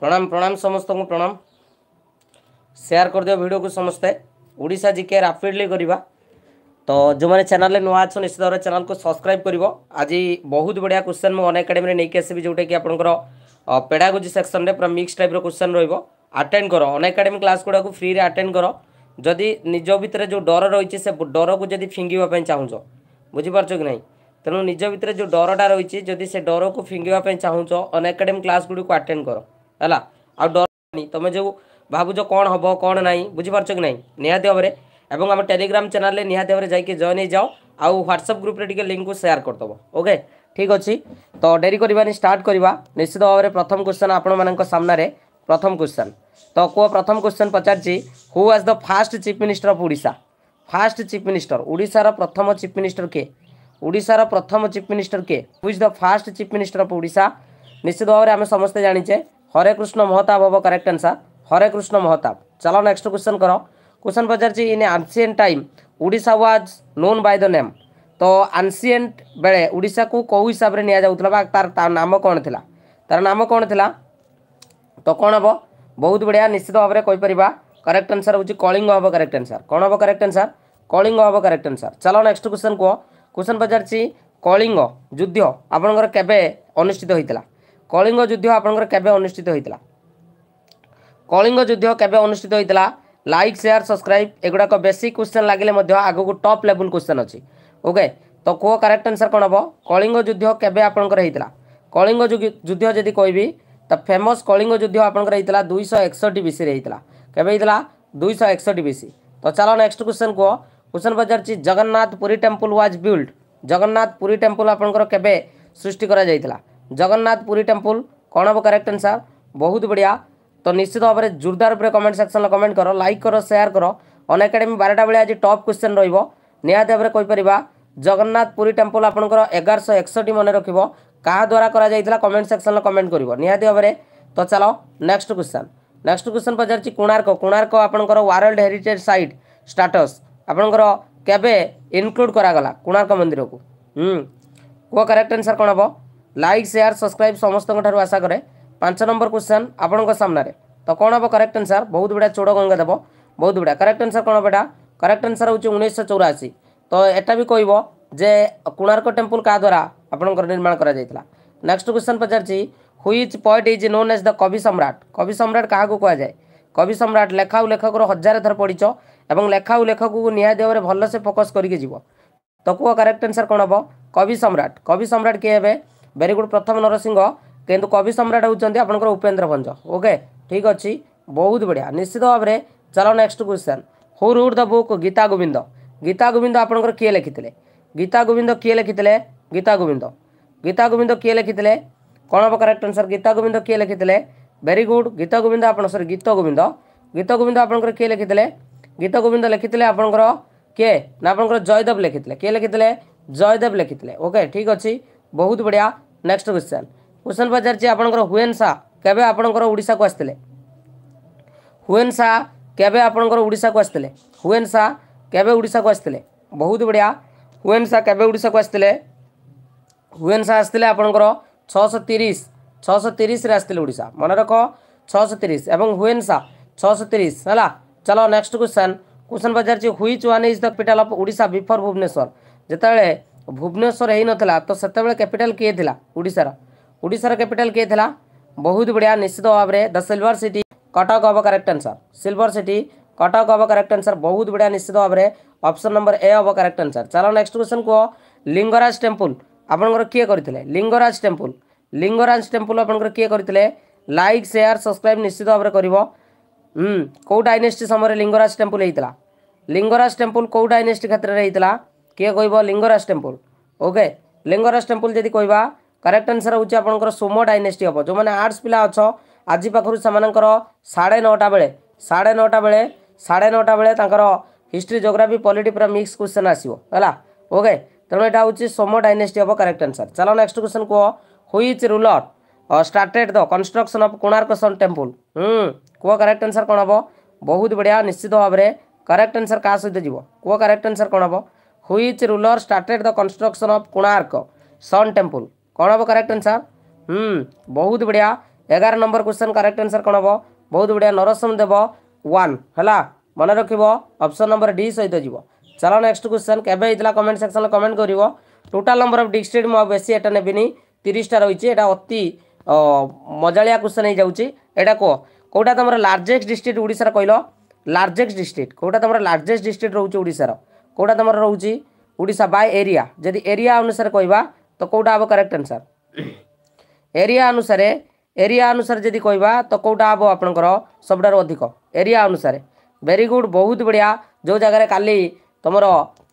प्रणाम प्रणाम समस्त को प्रणाम सेयार करदे भिडियो को समस्ते ओडा जी के रापिडली करवा तो जो मैंने चैनल नुआ अच्छा निश्चित भाव चैनल को सब्सक्राइब कर आज बहुत बढ़िया क्वेश्चन मुझे अनएकाडेमी नहीं आसवि जोटा कि आप पेडागोजी सेक्शन में पूरा मिक्स टाइप रोश्चन रटेड कर अनएकाडेमी क्लास गुड़ाक फ्री में आटेड कर जदि निज भितर जो डर रही डर को जब फिंगी चाहूँ बुझिपार कि ना तेणु निज भितर जो डरटा रही है से डर को फिंगीप चाहूँ अनएकाडेमी क्लास गुड़ी आटेड कर ହେଲା ଆଉ ଡରନି ତୁମେ ଯେଉଁ ଭାବୁଛ କ'ଣ ହେବ କ'ଣ ନାହିଁ ବୁଝିପାରୁଛ କି ନାହିଁ ନିହାତି ଭାବରେ ଏବଂ ଆମ ଟେଲିଗ୍ରାମ ଚ୍ୟାନେଲରେ ନିହାତି ଭାବରେ ଯାଇକି ଜଏନ୍ ହେଇଯାଅ ଆଉ ହ୍ୱାଟ୍ସଆପ୍ ଗ୍ରୁପ୍ରେ ଟିକେ ଲିଙ୍କକୁ ସେୟାର କରିଦେବ ଓକେ ଠିକ୍ ଅଛି ତ ଡେରି କରିବାନି ଷ୍ଟାର୍ଟ କରିବା ନିଶ୍ଚିତ ଭାବରେ ପ୍ରଥମ କ୍ୱେଶ୍ଚନ୍ ଆପଣମାନଙ୍କ ସାମ୍ନାରେ ପ୍ରଥମ କ୍ୱେଶ୍ଚନ୍ ତ କୁହ ପ୍ରଥମ କ୍ୱେଶ୍ଚନ୍ ପଚାରିଛି who was the first chief minister of Odisha first chief minister ଓଡ଼ିଶାର ପ୍ରଥମ ଚିଫ୍ ମିନିଷ୍ଟର କିଏ ଓଡ଼ିଶାର ପ୍ରଥମ ଚିଫ୍ ମିନିଷ୍ଟର କିଏ who is the first chief minister of Odisha ନିଶ୍ଚିତ ଭାବରେ ଆମେ ସମସ୍ତେ ଜାଣିଛେ हरे कृष्ण महताब होगा करेक्ट आंसर हरे कृष्ण महताब चलो नेक्स्ट क्वेश्चन करो क्वेश्चन पचार in ancient time Odisha was known by the name तो आनसीएंट बेले ओडा को कौ हिसाब से निजाला तार नाम कौन थी तार नाम कौन था तो कौन हम बहुत बढ़िया निश्चित भाव में कहीपर करेक्ट आंसर हूँ कलिंग हम करेक्ट आंसर कौन हम करेक्ट आंसर कलिंग हम करेक्ट आंसर चलो नेक्स्ट क्वेश्चन कह क्वेश्चन पचार कलिंग युद्ध आपणकर केवे होता କଳିଙ୍ଗ ଯୁଦ୍ଧ ଆପଣଙ୍କର କେବେ ଅନୁଷ୍ଠିତ ହୋଇଥିଲା କଳିଙ୍ଗ ଯୁଦ୍ଧ କେବେ ଅନୁଷ୍ଠିତ ହୋଇଥିଲା ଲାଇକ୍ ସେୟାର ସବସ୍କ୍ରାଇବ୍ ଏଗୁଡ଼ାକ ବେଶୀ କ୍ୱେଶ୍ଚନ୍ ଲାଗିଲେ ମଧ୍ୟ ଆଗକୁ ଟପ୍ ଲେବୁଲ୍ କ୍ୱେଶ୍ଚନ୍ ଅଛି ଓକେ ତ କୁହ କରେକ୍ଟ ଆନ୍ସର୍ କ'ଣ ହେବ କଳିଙ୍ଗ ଯୁଦ୍ଧ କେବେ ଆପଣଙ୍କର ହୋଇଥିଲା କଳିଙ୍ଗ ଯୁଦ୍ଧ ଯଦି କହିବି ତ ଫେମସ୍ କଳିଙ୍ଗ ଯୁଦ୍ଧ ଆପଣଙ୍କର ହୋଇଥିଲା ଦୁଇଶହ ଏକଷଠି ବିସିରେ ହୋଇଥିଲା କେବେ ହୋଇଥିଲା ଦୁଇଶହ ଏକଷଠି ବିସି ତ ଚାଲ ନେକ୍ସଟ କ୍ୱେଶ୍ଚନ୍ କୁହ କ୍ୱେଶ୍ଚନ୍ ପଚାରିଛି Jagannath Puri temple was build Jagannath Puri temple ଆପଣଙ୍କର କେବେ ସୃଷ୍ଟି କରାଯାଇଥିଲା जगन्नाथपुरी टेम्पल कौन हम करेक्ट आंसर बहुत बढ़िया तो निश्चित भाव में जोरदार रूप कमेंट सेक्शन में कमेंट कर लाइक कर सेयार कर अन एकाडेमी बारटा बेले आज टप क्वेश्चन रहाती भाव में जगन्नाथ पुरी टेम्पल आपंकर एगारश एकसठ मन रख क्या द्वारा करा कमेंट सेक्शन में कमेंट कर निहाती तो चलो नेक्स्ट क्वेश्चन नेक्स्ट क्वेश्चन पचार कोणार्क कोणार्क आपंकर वर्ल्ड हेरीटेज सैट स्टाटस ଆପଣଙ୍କର କେବେ ଇନକ୍ଲୁଡ଼ କରାଗଲା କୋଣାର୍କ ମନ୍ଦିରକୁ କୁହ କରେକ୍ଟ ଆନ୍ସର୍ କ'ଣ ହେବ ଲାଇକ୍ ସେୟାର ସବସ୍କ୍ରାଇବ୍ ସମସ୍ତଙ୍କଠାରୁ ଆଶା କରେ ପାଞ୍ଚ ନମ୍ବର କ୍ୱେଶ୍ଚନ୍ ଆପଣଙ୍କ ସାମ୍ନାରେ ତ କ'ଣ ହେବ କରେକ୍ଟ ଆନ୍ସର୍ ବହୁତ ବଢ଼ିଆ ଚୋଡ଼ ଗଙ୍ଗା ଦେବ ବହୁତ ବଢ଼ିଆ କରେକ୍ଟ ଆନ୍ସର୍ କ'ଣ ବେଟା କରେକ୍ଟ ଆନ୍ସର୍ ହେଉଛି ଉଣେଇଶହ ଚଉରାଅଶୀ ତ ଏଟା ବି କହିବ ଯେ କୋଣାର୍କ ଟେମ୍ପଲ୍ କାହା ଦ୍ୱାରା ଆପଣଙ୍କର ନିର୍ମାଣ କରାଯାଇଥିଲା ନେକ୍ସଟ କ୍ୱେଶ୍ଚନ୍ ପଚାରିଛି which poet is known as the କବି ସମ୍ରାଟ କବି ସମ୍ରାଟ କାହାକୁ କୁହାଯାଏ କବି ସମ୍ରାଟ ଲେଖା ଓ ଲେଖକର ହଜାରେ ଥର ପଢ଼ିଛ ଏବଂ ଲେଖା ଓ ଲେଖକକୁ ନିହାତି ଭାବରେ ଭଲସେ ଫୋକସ୍ କରିକି ଯିବ ତ କୁହ କରେକ୍ଟ ଆନ୍ସର୍ କ'ଣ ହେବ କବି ସମ୍ରାଟ କବି ସମ୍ରାଟ କିଏ ହେବେ ভেরি গুড প্রথম নরসিংহ কিন্তু কবি সম্রাট হচ্ছেন আপনার উপেন্দ্র ভঞ্জ ওকে ঠিক অছি বহুত বড়িয়া নিশ্চিত ভাবে চলো next question who wrote the book Gita Govinda Gita Govinda আপনার কি লিখিলে গীতা গোবিন্দ কি লিখিলে গীতা গোবিন্দ গীতা গোবিন্দ কি লিখিলে কোণ হব করেক্ট আনসর গীতা গোবিন্দ কি লিখিলে ভেরি গুড গীতা গোবিন্দ আপনার সরি গীত গোবিন্দ গীত গোবিন্দ আপনার কি লিখিলে গীত গোবিন্দ লিখিলে আপনার কে না আপনার জয়দেব লিখিলে কে লিখিলে জয়দেব লিখিলে ওকে ঠিক অছি বহুত বড়িয়া ନେକ୍ସଟ କ୍ୱେଶ୍ଚନ୍ କ୍ୱେଶ୍ଚନ୍ ପଚାରିଛି ଆପଣଙ୍କର ହୁଏନ୍ ଶାହ କେବେ ଆପଣଙ୍କର ଓଡ଼ିଶାକୁ ଆସିଥିଲେ ହୁଏନ୍ ଶାହ କେବେ ଆପଣଙ୍କର ଓଡ଼ିଶାକୁ ଆସିଥିଲେ ହୁଏନ୍ ଶାହ କେବେ ଓଡ଼ିଶାକୁ ଆସିଥିଲେ ବହୁତ ବଢ଼ିଆ ହୁଏନ୍ ଶାହ କେବେ ଓଡ଼ିଶାକୁ ଆସିଥିଲେ ହୁଏନ୍ ଶାହ ଆସିଥିଲେ ଆପଣଙ୍କର ଛଅଶହ ତିରିଶ ଛଅଶହ ତିରିଶରେ ଆସିଥିଲେ ଓଡ଼ିଶା ମନେ ରଖ ଛଅଶହ ତିରିଶ ଏବଂ ହୁଏନ୍ ଶାହ ଛଅଶହ ତିରିଶ ହେଲା ଚାଲ ନେକ୍ସଟ କ୍ୱେଶ୍ଚନ୍ क्वेश्चन पचार which one is the capital of Odisha before Bhubaneswar जिते ଭୁବନେଶ୍ୱର ହେଇନଥିଲା ତ ସେତେବେଳେ କ୍ୟାପିଟାଲ କିଏ ଥିଲା ଓଡ଼ିଶାର ଓଡ଼ିଶାର କ୍ୟାପିଟାଲ କିଏ ଥିଲା ବହୁତ ବଢ଼ିଆ ନିଶ୍ଚିତ ଭାବରେ ଦ ସିଲ୍ଭର ସିଟି କଟକ ହବ correct answer silver city Cuttack ହବ କରେକ୍ଟ ଆନ୍ସର ବହୁତ ବଢ଼ିଆ ନିଶ୍ଚିତ ଭାବରେ ଅପସନ୍ ନମ୍ବର ଏ ହବ କରେକ୍ଟ ଆନ୍ସର ଚାଲ ନେକ୍ସଟ କ୍ୱେଶ୍ଚନ୍ କୁହ ଲିଙ୍ଗରାଜ ଟେମ୍ପୁଲ ଆପଣଙ୍କର କିଏ କରିଥିଲେ ଲିଙ୍ଗରାଜ ଟେମ୍ପୁଲ ଲିଙ୍ଗରାଜ ଟେମ୍ପୁଲ ଆପଣଙ୍କର କିଏ କରିଥିଲେ ଲାଇକ୍ ସେୟାର ସବସ୍କ୍ରାଇବ୍ ନିଶ୍ଚିତ ଭାବରେ କରିବ କେଉଁ ଡାଇନେଷ୍ଟି ସମୟରେ ଲିଙ୍ଗରାଜ ଟେମ୍ପୁଲ ହେଇଥିଲା ଲିଙ୍ଗରାଜ ଟେମ୍ପୁଲ କେଉଁ ଡାଇନେଷ୍ଟି କ୍ଷେତ୍ରରେ ହେଇଥିଲା କିଏ କହିବ Lingaraj temple okay Lingaraj temple ଯଦି କହିବା କରେକ୍ଟ ଆନ୍ସର୍ ହେଉଛି ଆପଣଙ୍କର ସୋମ ଡାଇନେଷ୍ଟି ହେବ ଯେଉଁମାନେ ଆର୍ଟ୍ସ ପିଲା ଅଛ ଆଜି ପାଖରୁ ସେମାନଙ୍କର ସାଢ଼େ ନଅଟା ବେଳେ ସାଢ଼େ ନଅଟା ବେଳେ ସାଢ଼େ ନଅଟା ବେଳେ ତାଙ୍କର ହିଷ୍ଟ୍ରି ଜୋଗ୍ରାଫି ପଲିଟି ପୁରା ମିକ୍ସ କ୍ୱେଶ୍ଚନ୍ ଆସିବ ହେଲା ଓକେ ତେଣୁ ଏଇଟା ହେଉଛି ସୋମ ଡାଇନେଷ୍ଟି ହେବ କରେକ୍ଟ ଆନ୍ସର୍ ଚାଲ ନେକ୍ସଟ କ୍ୱେଶ୍ଚନ୍ କୁହ which ruler started the construction of Konark sun temple କୁହ କରେକ୍ଟ ଆନ୍ସର୍ କ'ଣ ହେବ ବହୁତ ବଢ଼ିଆ ନିଶ୍ଚିତ ଭାବରେ କରେକ୍ଟ ଆନ୍ସର୍ କାହା ସହିତ ଯିବ କୁହ କରେକ୍ଟ ଆନ୍ସର୍ କ'ଣ ହେବ which ruler started the construction of Konark sun temple कौन हम करेक्ट आंसर हम्म बहुत बढ़िया एगार नंबर क्वेश्चन करेक्ट आंसर कौन हम बहुत बढ़िया नरसिंह देव वन है मन रख नंबर डी सहित जीव चलो नेक्स्ट क्वेश्चन केवेला कमेंट सेक्शन में कमेंट कर टोटाल नंबर अफ डिस्ट्रिक्ट मुझे बेस एटा नेबिनी ତିରିଶଟା ରହିଛି ଏଇଟା ଅତି ମଜାଳିଆ କ୍ୱେଶ୍ଚନ୍ ହେଇଯାଉଛି ଏଇଟା କୁହ କେଉଁଟା ତୁମର ଲାର୍ଜେଷ୍ଟ ଡିଷ୍ଟ୍ରିକ୍ଟ ଓଡ଼ିଶାର କହିଲ ଲାର୍ଜେଷ୍ଟ ଡିଷ୍ଟ୍ରିକ୍ଟ କେଉଁଟା ତୁମର ଲାର୍ଜେଷ୍ଟ ଡିଷ୍ଟ୍ରିକ୍ଟ ରହୁଛି কোটা তোমার রয়েছে ওড়শা বাই এরিয়া যদি এরিয়া অনুসারে কহবা তো কোটা হব করেক্ট আনসার এরিয়া অনুসারে এরিয়া অনুসারে যদি কহবা তো কোটা হব আপনার সবুঠার অধিক এরিয়া অনুসারে ভেরি গুড বহুত বড়িয়া যে জায়গায় কালি তোমার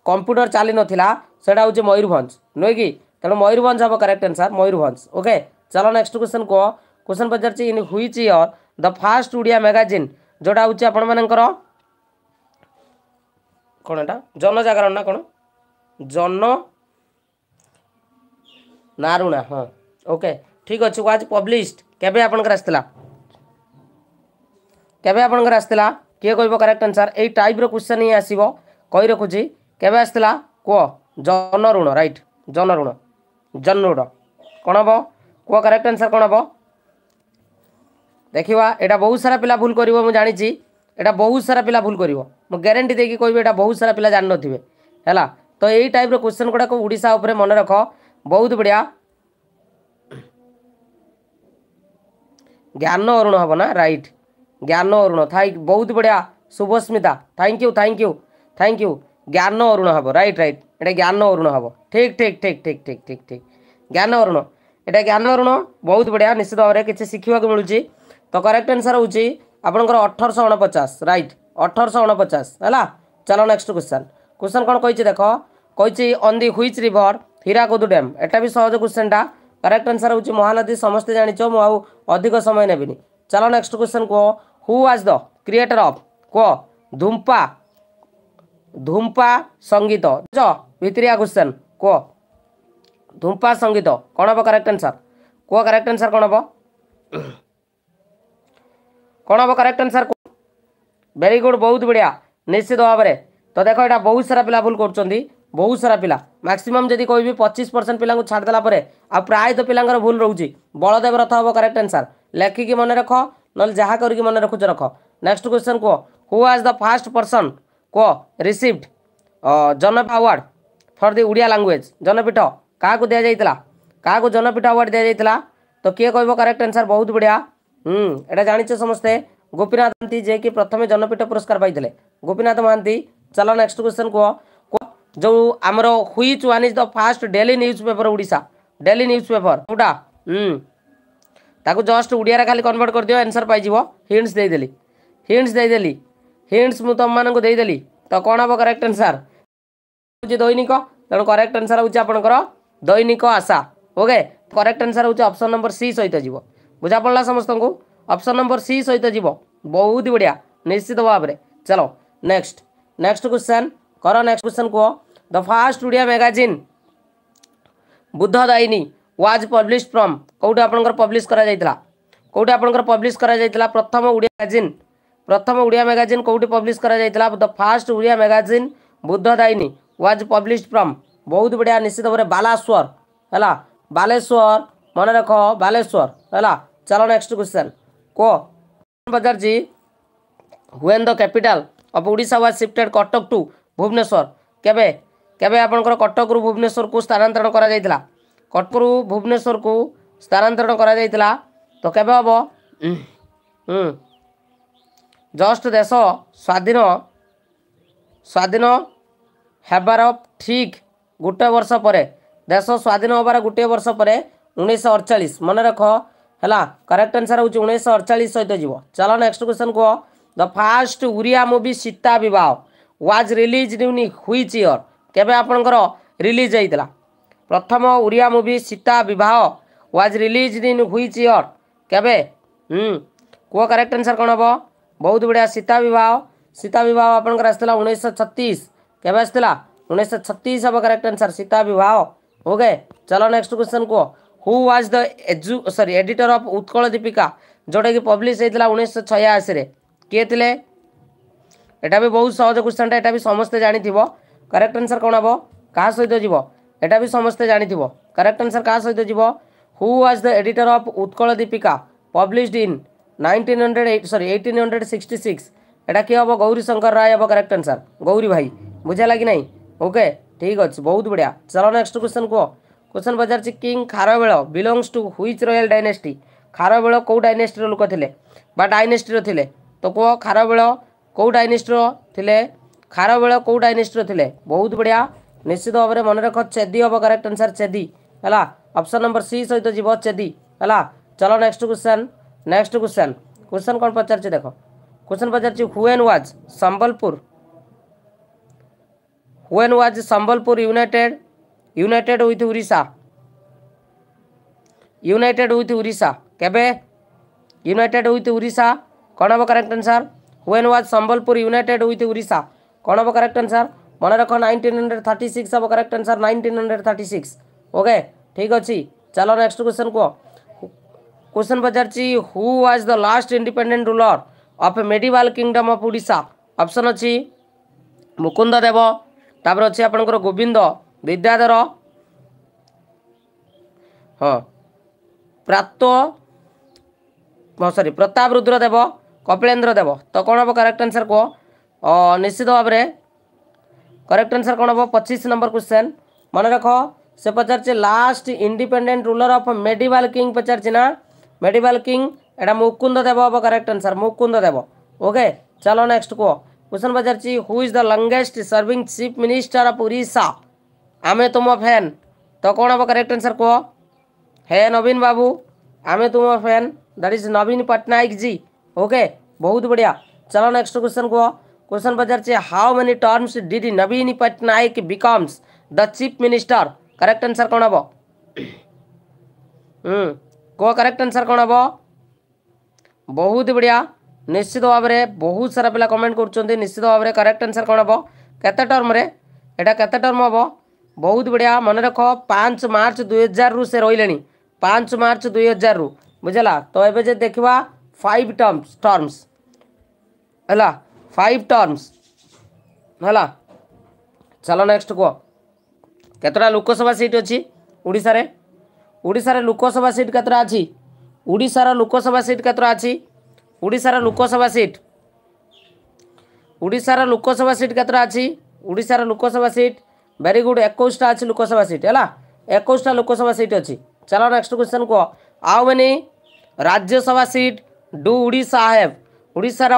কম্পুটর চালি নথিলা সেটা হচ্ছে ময়ূরভঞ্জ নুহে কি তেমন ময়ূরভঞ্জ হব করেক্ট আনসার ময়ূরভঞ্জ ওকে চলো নেক্সট কোশ্চেন কুহ কোশ্চেন পচারছি in which year the first Odia magazine जोटा हूँ आपमर କ'ଣ ଏଇଟା ଜନଜାଗରଣ ନା କ'ଣ ଜନ ନାରୁଣା ହଁ ଓକେ ଠିକ୍ ଅଛି ୱାଜ୍ ପବ୍ଲିଶ୍ଡ କେବେ ଆପଣଙ୍କର ଆସିଥିଲା କେବେ ଆପଣଙ୍କର ଆସିଥିଲା କିଏ କହିବ କରେକ୍ଟ ଆନ୍ସର୍ ଏଇ ଟାଇପ୍ର କ୍ୱେଶ୍ଚନ୍ ହିଁ ଆସିବ କହି ରଖୁଛି କେବେ ଆସିଥିଲା କୁହ ଜନଋଣ ରାଇଟ୍ ଜନଋଣ ଜନଋଣ କ'ଣ ହେବ କୁହ କରେକ୍ଟ ଆନ୍ସର୍ କ'ଣ ହେବ ଦେଖିବା ଏଇଟା ବହୁତ ସାରା ପିଲା ଭୁଲ କରିବ ମୁଁ ଜାଣିଛି এটা বহুত সারা পিলা ভুল করব মু গ্যারেটি দিয়ে কবি এটা বহুত সারা পিলা জানি নথিবে হেলা তো এই টাইপ্র কোশ্চেন গুড়া ওড়শা উপরে মনে রখ বহুত বড়িয়া ଜ୍ଞାନ ଅରୁଣ ହେବ ନା ରାଇଟ୍ ଜ୍ଞାନ ଅରୁଣ ଥାଇ ବହୁତ ବଢ଼ିଆ Subhasmita thank you thank you thank you ଜ୍ଞାନ ଅରୁଣ ହେବ ରାଇଟ୍ ରାଇଟ୍ ଏଇଟା ଜ୍ଞାନ ଅରୁଣ ହେବ ଠିକ୍ ଠିକ୍ ଠିକ୍ ଠିକ୍ ଠିକ୍ ଠିକ୍ ଠିକ୍ ଜ୍ଞାନ ଅରୁଣ ଏଇଟା ଜ୍ଞାନ ଅରୁଣ ବହୁତ ବଢ଼ିଆ ନିଶ୍ଚିତ ଭାବରେ କିଛି ଶିଖିବାକୁ ମିଳୁଛି ତ କରେକ୍ଟ ଆନ୍ସର୍ ହେଉଛି ଆପଣଙ୍କର ଅଠରଶହ ଅଣପଚାଶ ରାଇଟ୍ ଅଠରଶହ ଅଣପଚାଶ ହେଲା ଚାଲ ନେକ୍ସଟ କ୍ୱେଶ୍ଚନ୍ କ୍ୱେଶ୍ଚନ୍ କ'ଣ କହିଛି ଦେଖ କହିଛି on the which river Hirakud dam ଏଟା ବି ସହଜ କ୍ୱେଶ୍ଚନ୍ଟା କରେକ୍ଟ ଆନ୍ସର୍ ହେଉଛି ମହାନଦୀ ସମସ୍ତେ ଜାଣିଛ ମୁଁ ଆଉ ଅଧିକ ସମୟ ନେବିନି ଚାଲ ନେକ୍ସଟ କ୍ୱେଶ୍ଚନ୍ କୁହ who was the creator of କୁହ ଧୁମ୍ପା ଧୁମ୍ପା ସଙ୍ଗୀତ ଜ ଭିତରିଆ କ୍ୱେଶ୍ଚନ୍ କୁହ ଧୁମ୍ପା ସଙ୍ଗୀତ କ'ଣ ହେବ କରେକ୍ଟ ଆନ୍ସର୍ କୁହ କରେକ୍ଟ ଆନ୍ସର୍ କ'ଣ ହେବ कौन हम करेक्ट आंसर भेरी गुड बहुत बढ़िया निश्चित भाव में तो देख यहाँ बहुत सारा पिला भूल कर बहुत सारा पिला मैक्सीम जी कह पचीस परसेंट पिला छाड़देला आ तो पिला भूल रोचे बलदेव रथ हम करेक्ट आंसर लेखिकी मन रख ना जहाँ कर मन रखुच रख नेक्स्ट क्वेश्चन कह who was the first person कह received Jnanpith award for the Odia language Jnanpith क्या दि जाता क्या जनपीठ आवार्ड दि जाता तो किए कह करेक्ट आंसर बहुत बढ़िया हम्म एटा समस्ते गोपीनाथ महांती जेकि प्रथम जनपीठ पुरस्कार पाई गोपीनाथ महांती चल नेक्स्ट क्वेश्चन कह जो आमर which one is the first daily news paper Odia daily news paper कौटा ताको जस्ट ओडिया खाली कनभर्ट कर दिव एनसर पाइज हिंट्स देदेली हिंट्स देदेली हिंट्स मु तुम मानदेली तो कौन हम करेक्ट एनसर दैनिक तेणु करेक्ट एनसर हो Dainik Asha okay correct answer option number C सहित जीव बुझा पड़ा समस्त को ऑप्शन नंबर सी सहित जीव बहुत बढ़िया निश्चित भाव में चलो नेक्स्ट नेक्स्ट क्वेश्चन कर नेक्स्ट क्वेश्चन कह the first Odia magazine Bodha Dayini was publish from कौट पब्लीश कर कौट पब्लीश कर प्रथम ओडिया मैगजिन प्रथम ओडिया मैगजिन कौटी पब्लीश कर the first Odia magazine Bodha Dayini was publish from बहुत बढ़िया निश्चित भाव बालाश्वर है बालेश्वर मन रख बालेश्वर है चलो नेक्स्ट क्वेश्चन को बजार जी when the capital of Odisha was shifted Cuttack to Bhubaneswar केवे केवे आपंकर कटक रु भुवनेश्वर को स्थानातरण करा कटक रु भुवनेश्वर को स्थानातरण कर तो केवे जस्ट देश स्वाधीन स्वाधीन ହେବାର ଠିକ୍ ଗୋଟିଏ ବର୍ଷ ପରେ ଦେଶ ସ୍ୱାଧୀନ ହେବାର ଗୋଟିଏ ବର୍ଷ ପରେ ଉଣେଇଶହ ଅଡ଼ଚାଳିଶ ମନେ ରଖ ହେଲା କରେକ୍ଟ ଆନ୍ସର୍ ହେଉଛି ଉଣେଇଶହ ଅଡ଼ଚାଳିଶ ସହିତ ଯିବ ଚାଲ ନେକ୍ସଟ କ୍ୱେଶ୍ଚନ୍ କୁହ the first Odia movie Sita Bibaha was release ନ୍ୟୁନି ହୁଇଚ୍ ଇୟର୍ କେବେ ଆପଣଙ୍କର ରିଲିଜ୍ ହେଇଥିଲା ପ୍ରଥମ Odia movie Sita Bibaha was release in which year କେବେ କୁହ କରେକ୍ଟ ଆନ୍ସର୍ କ'ଣ ହେବ ବହୁତ ବଢ଼ିଆ ସୀତା ବିବାହ ସୀତା ବିବାହ ଆପଣଙ୍କର ଆସିଥିଲା ଉଣେଇଶହ ଛତିଶ କେବେ ଆସିଥିଲା ଉଣେଇଶହ ଛତିଶ ହେବ କରେକ୍ଟ ଆନ୍ସର୍ ସୀତା ବିବାହ ଓକେ ଚାଲ ନେକ୍ସଟ କ୍ୱେଶ୍ଚନ୍ କୁହ ହୁ ୱାଜ୍ ଦ ଏଜୁ sorry editor of Utkal Dipika ଯେଉଁଟାକି ପବ୍ଲିଶ ହେଇଥିଲା ଉଣେଇଶହ ଛୟାଅଶୀରେ କିଏ ଥିଲେ ଏଇଟା ବି ବହୁତ ସହଜ କ୍ୱେଶ୍ଚନଟା ଏଇଟା ବି ସମସ୍ତେ ଜାଣିଥିବ କରେକ୍ଟ ଆନ୍ସର କ'ଣ ହେବ କାହା ସହିତ ଯିବ ଏଇଟା ବି ସମସ୍ତେ ଜାଣିଥିବ କରେକ୍ଟ ଆନ୍ସର କାହା ସହିତ ଯିବ who was the editor of Utkal Dipika published in nineteen hundred sorry eighteen hundred sixty six ଏଇଟା କିଏ ହେବ ଗୌରୀ ଶଙ୍କର ରାୟ ହେବ କରେକ୍ଟ ଆନ୍ସର ଗୌରୀ ଭାଇ ବୁଝିଲା କି ନାହିଁ ଓକେ ଠିକ୍ ଅଛି ବହୁତ ବଢ଼ିଆ ଚାଲ ନେକ୍ସଟ କ୍ୱେଶ୍ଚନ୍ କୁହ क्वेश्चन पचार king Kharavela belongs to which royal dynasty Kharavela କେଉଁ ଡାଇନେଷ୍ଟିର ଲୋକ ଥିଲେ ବା ଡାଇନେଷ୍ଟିର ଥିଲେ ତ କୁହ ଖାରବେଳ କେଉଁ ଡାଇନେଷ୍ଟିର ଥିଲେ ଖାରବେଳ କେଉଁ ଡାଇନେଷ୍ଟିର ଥିଲେ ବହୁତ ବଢ଼ିଆ ନିଶ୍ଚିତ ଭାବରେ ମନେ ରଖ ଚେଦି ହେବ କରେକ୍ଟ ଆନ୍ସର୍ ଚେଦି ହେଲା ଅପସନ୍ ନମ୍ବର ସି ସହିତ ଯିବ ଚେଦି ହେଲା ଚଲ next question next question question କ'ଣ ପଚାରିଛି ଦେଖ କ୍ୱେଶ୍ଚନ୍ ପଚାରିଛି when was Sambalpur when was Sambalpur united united with Odisha united with Odisha के यूनाइटेड विथ उड़ीसा कौन हम correct answer when was Sambalpur united with Odisha कौन हम करेक्ट आंसर मन रख नाइंटीन हंड्रेड थर्टी सिक्स हम correct answer nineteen hundred thirty six okay ठीक अच्छे चलो नेक्स्ट क्वेश्चन कह क्वेश्चन पचार who was the last independent ruler of medieval kingdom of Odisha option अच्छी मुकुंद देव तापर अच्छे आपंकर गोविंद ବିଦ୍ୟାଧର ହଁ ପ୍ରାପ୍ତ ହଁ ସରି ପ୍ରତାପ ରୁଦ୍ର ଦେବ କପିଳେନ୍ଦ୍ର ଦେବ ତ କ'ଣ ହେବ କରେକ୍ଟ ଆନ୍ସର୍ କୁହ ନିଶ୍ଚିତ ଭାବରେ କରେକ୍ଟ ଆନ୍ସର୍ କ'ଣ ହେବ ପଚିଶ ନମ୍ବର କ୍ୱେଶ୍ଚନ୍ ମନେ ରଖ ସେ ପଚାରିଛି last independent ruler of medieval king ପଚାରିଛି ନା ମେଡିଭାଲ କିଙ୍ଗ ଏଇଟା ମୁକୁନ୍ଦ ଦେବ ହେବ correct answer Mukunda Dev okay ଚାଲ ନେକ୍ସଟ କୁହ क्वेश्चन पचार who is the longest serving chief minister of Odisha आम तुम फैन तो कौन हम करेक्ट आंसर कह हे नवीन बाबू आम तुम फैन that is Naveen Patnaik ji okay बहुत बढ़िया चलो नेक्स्ट क्वेश्चन कह क्वेश्चन पचार how many terms did Naveen Patnaik becomes the chief minister correct answer कौन हम कह करेक्ट आंसर कौन हम बहुत बढ़िया निश्चित भाव में बहुत सारा पिला कमेंट करते निश्चित भाव में करेक्ट आंसर कौन हम टर्म्रेटा एटा केर्म हम ବହୁତ ବଢ଼ିଆ ମନେ ରଖ ପାଞ୍ଚ ମାର୍ଚ୍ଚ ଦୁଇ ହଜାରରୁ ସେ ରହିଲେଣି ପାଞ୍ଚ ମାର୍ଚ୍ଚ ଦୁଇ ହଜାରରୁ ବୁଝିଲା ତ ଏବେ ଯେ ଦେଖିବା ଫାଇଭ୍ ଟର୍ମସ୍ ଟର୍ମସ୍ ହେଲା ଫାଇଭ୍ ଟର୍ମସ୍ ହେଲା ଚାଲ ନେକ୍ସଟ କୁହ କେତେଟା ଲୋକସଭା ସିଟ୍ ଅଛି ଓଡ଼ିଶାରେ ଓଡ଼ିଶାରେ ଲୋକସଭା ସିଟ୍ କେତେଟା ଅଛି ଓଡ଼ିଶାର ଲୋକସଭା ସିଟ୍ କେତେଟା ଅଛି ଓଡ଼ିଶାର ଲୋକସଭା ସିଟ୍ ଓଡ଼ିଶାର ଲୋକସଭା ସିଟ୍ କେତେଟା ଅଛି ଓଡ଼ିଶାର ଲୋକସଭା ସିଟ୍ ভেরি গুড একুশটা আছে লোকসভা সিট হল একুশটা লোকসভা সিট অছি চলো নেক্সট কোশ্চেন কুহ how many Rajya Sabha seat do Odisha have ওড়িশার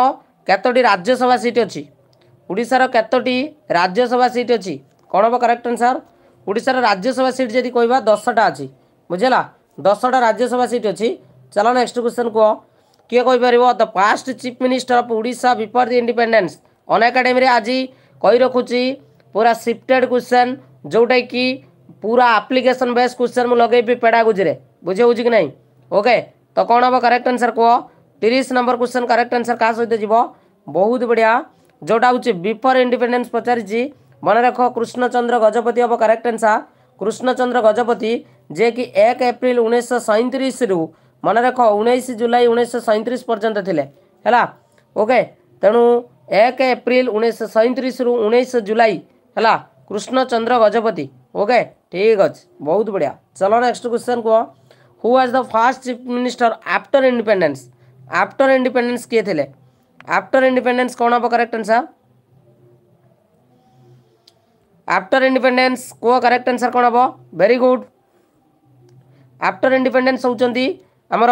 কতটি রাজ্যসভা সিট অছি ওড়িশার কতটি রাজ্যসভা সিট অছি কোণ হব করেক্ট আনসার ওড়িশার রাজ্যসভা সিট যদি কহবা দশটা আছে বুঝলা দশটা রাজ্যসভা সিট অছি চলো নেক্সট কোশ্চেন কুহ କିଏ କହିପାରିବ the past chief minister of Odisha before the independence ଅନ୍ ଏକାଡେମୀରେ ଆଜି କହି ରଖୁଛି पूरा सिफ्टेड क्वेश्चन जोटा कि पूरा आप्लिकेसन बेस क्वेश्चन मुझे लगे पेड़ागुजी बुझे हो कि नहीं ओके तो कौन हम करेक्ट आंसर कहो तीस नंबर क्वेश्चन करेक्ट आंसर क्या सहित जीव बहुत बढ़िया जोटा बिफोर इंडिपेडेन्स पचार मन रख कृष्णचंद्र गजपति हम करेक्ट आंसर कृष्णचंद्र गजपति जे कि एक एप्रिल उन्नीस सैंतीस मन रख उन्नीस जुलाई उन्नीस पर्यंत थिले है ओके तेणु एक एप्रिल उन्नीस सैंतीस रु उ जुलाई है कृष्ण चंद्र गजपति ओके ठीक अच्छे बहुत बढ़िया चलो नेक्स्ट क्वेश्चन कह who was the first chief minister after independence after independence किए थे आफ्टर इंडिपेंडेंस कौन हम करेक्ट आंसर आफ्टर इंडिपेंडेंस को करेक्ट आंसर कौन हम वेरी गुड आफ्टर इंडिपेंडेंस होमर आमर